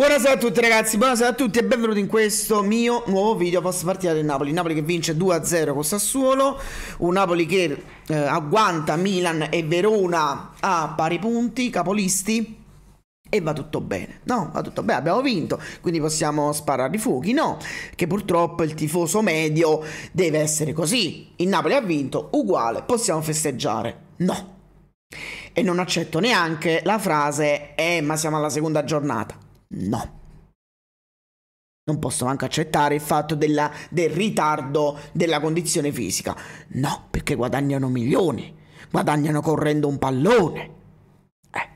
Buonasera a tutti ragazzi, buonasera a tutti e benvenuti in questo mio nuovo video post partita del Napoli Napoli che vince 2-0 con Sassuolo Un Napoli che eh, agguanta Milan e Verona a pari punti, capolisti e va tutto bene. No, va tutto bene, abbiamo vinto, quindi possiamo sparare i fuochi. No, che purtroppo il tifoso medio deve essere così. Il Napoli ha vinto, uguale, possiamo festeggiare. No. E non accetto neanche la frase, eh, ma siamo alla seconda giornata. No. Non posso neanche accettare il fatto della, del ritardo della condizione fisica. No, perché guadagnano milioni. Guadagnano correndo un pallone. Eh.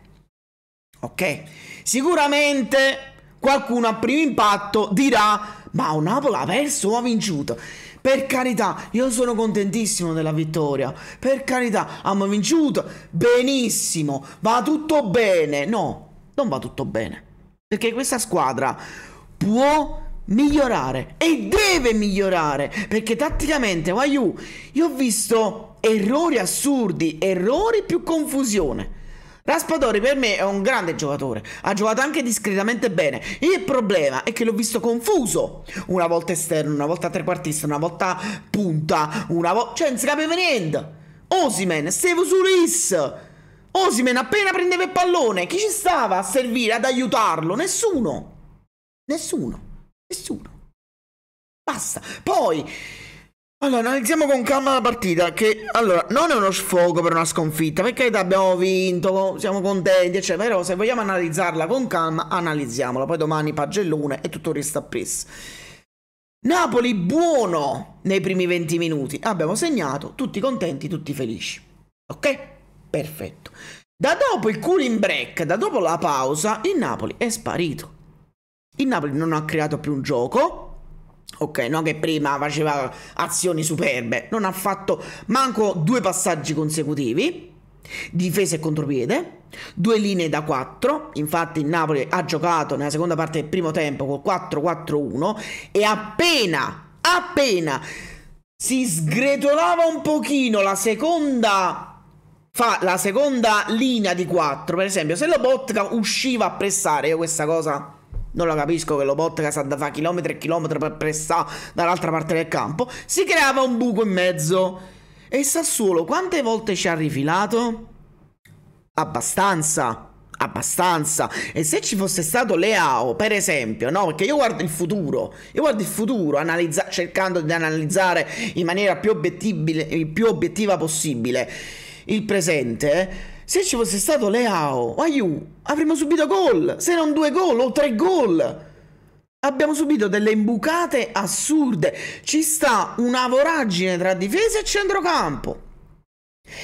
Ok. Sicuramente qualcuno a primo impatto dirà ma un Napoli ha perso o ha vinto. Per carità, io sono contentissimo della vittoria. Per carità, abbiamo vinto. Benissimo, va tutto bene. No, non va tutto bene. Perché questa squadra può migliorare e deve migliorare perché tatticamente Wayu io ho visto errori assurdi, errori più confusione. Raspadori per me è un grande giocatore, ha giocato anche discretamente bene. Il problema è che l'ho visto confuso. Una volta esterno, una volta trequartista, una volta punta, una volta... Cioè non si capiva niente. Osimen, Stevo Suris. Osimen appena prendeva il pallone, chi ci stava a servire, ad aiutarlo? Nessuno. Nessuno. Nessuno. Basta. Poi, allora, analizziamo con calma la partita, che allora non è uno sfogo per una sconfitta, perché abbiamo vinto, siamo contenti, eccetera, però se vogliamo analizzarla con calma, analizziamola, poi domani pagellone e tutto resta appresso. Napoli buono nei primi 20 minuti, abbiamo segnato, tutti contenti, tutti felici. Ok? perfetto. Da dopo il cooling break, da dopo la pausa, il Napoli è sparito. Il Napoli non ha creato più un gioco. Ok, no che prima faceva azioni superbe, non ha fatto manco due passaggi consecutivi, difesa e contropiede, due linee da 4, infatti il Napoli ha giocato nella seconda parte del primo tempo col 4-4-1 e appena, appena si sgretolava un pochino la seconda fa la seconda linea di 4, per esempio, se Lobotka usciva a pressare, io questa cosa non la capisco che Lobotka sa da fare chilometri e chilometri per pressare dall'altra parte del campo, si creava un buco in mezzo. E Sassuolo quante volte ci ha rifilato? Abbastanza. Abbastanza. E se ci fosse stato Leao, per esempio, no? Perché io guardo il futuro, io guardo il futuro cercando di analizzare in maniera più, più obiettiva possibile il presente, eh, se ci fosse stato Leao, Aiu, avremmo subito gol, se non due gol o tre gol. Abbiamo subito delle imbucate assurde. Ci sta una voragine tra difesa e centrocampo.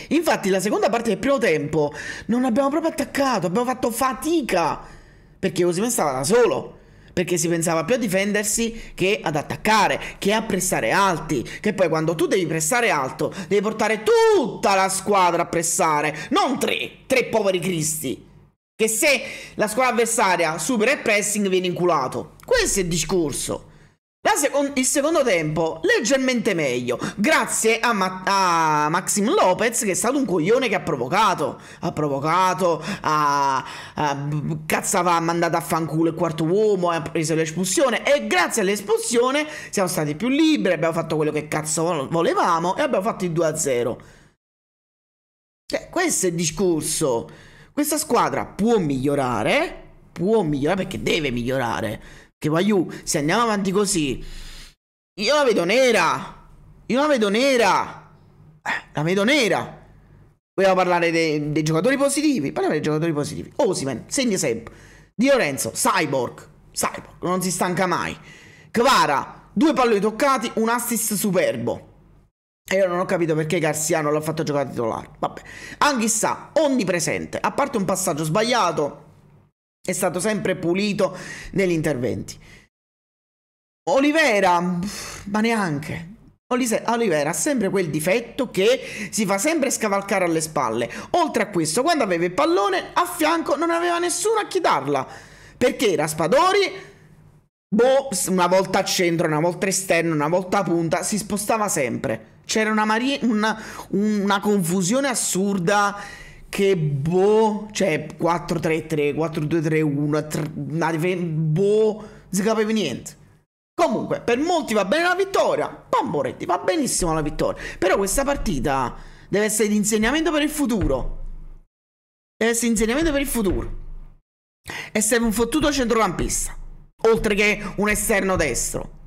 Infatti, la seconda parte del primo tempo non abbiamo proprio attaccato, abbiamo fatto fatica perché Osimè stava da solo. Perché si pensava più a difendersi che ad attaccare, che a pressare alti. Che poi quando tu devi pressare alto, devi portare tutta la squadra a pressare, non tre, tre poveri cristi. Che se la squadra avversaria supera il pressing viene inculato. Questo è il discorso. Second il secondo tempo leggermente meglio, grazie a, Ma a, Maxim Lopez che è stato un coglione che ha provocato, ha provocato, ha, ha cazzava, ha mandato a fanculo il quarto uomo, ha preso l'espulsione e grazie all'espulsione siamo stati più liberi, abbiamo fatto quello che cazzo volevamo e abbiamo fatto il 2-0. Cioè, questo è il discorso. Questa squadra può migliorare, può migliorare perché deve migliorare che voglio, se andiamo avanti così, io la vedo nera. Io la vedo nera. Eh, la vedo nera. Volevo parlare dei, dei giocatori positivi. Parliamo dei giocatori positivi. Osimen, segna sempre. Di Lorenzo, Cyborg. Cyborg, non si stanca mai. Kvara, due palloni toccati, un assist superbo. E io non ho capito perché Garziano l'ha fatto giocare titolare. Vabbè. Anche Anghissà, onnipresente. A parte un passaggio sbagliato, è stato sempre pulito negli interventi. Olivera, ma neanche. Olivera ha sempre quel difetto che si fa sempre scavalcare alle spalle. Oltre a questo, quando aveva il pallone a fianco non aveva nessuno a chi darla. Perché Raspadori, boh, una volta a centro, una volta esterno, una volta a punta, si spostava sempre. C'era una, una, una confusione assurda che boh, cioè 4-3-3, 4-2-3-1, 3, boh, non si capiva niente. Comunque, per molti va bene la vittoria, Pamboretti va benissimo la vittoria, però questa partita deve essere di insegnamento per il futuro. Deve essere insegnamento per il futuro. E serve un fottuto centrocampista, oltre che un esterno destro.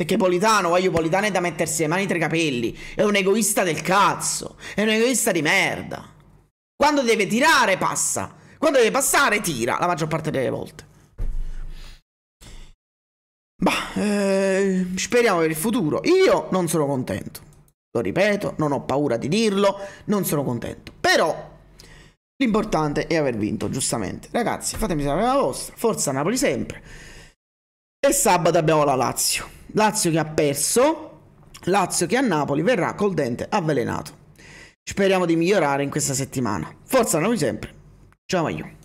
Perché Politano, voglio Politano è da mettersi le mani tra i capelli. È un egoista del cazzo. È un egoista di merda. Quando deve tirare, passa. Quando deve passare, tira. La maggior parte delle volte. Bah, eh, speriamo per il futuro. Io non sono contento. Lo ripeto, non ho paura di dirlo. Non sono contento. Però l'importante è aver vinto, giustamente. Ragazzi, fatemi sapere la vostra. Forza Napoli sempre. E sabato abbiamo la Lazio. Lazio che ha perso, Lazio che a Napoli verrà col dente avvelenato. Speriamo di migliorare in questa settimana. Forza noi sempre. Ciao Maglio.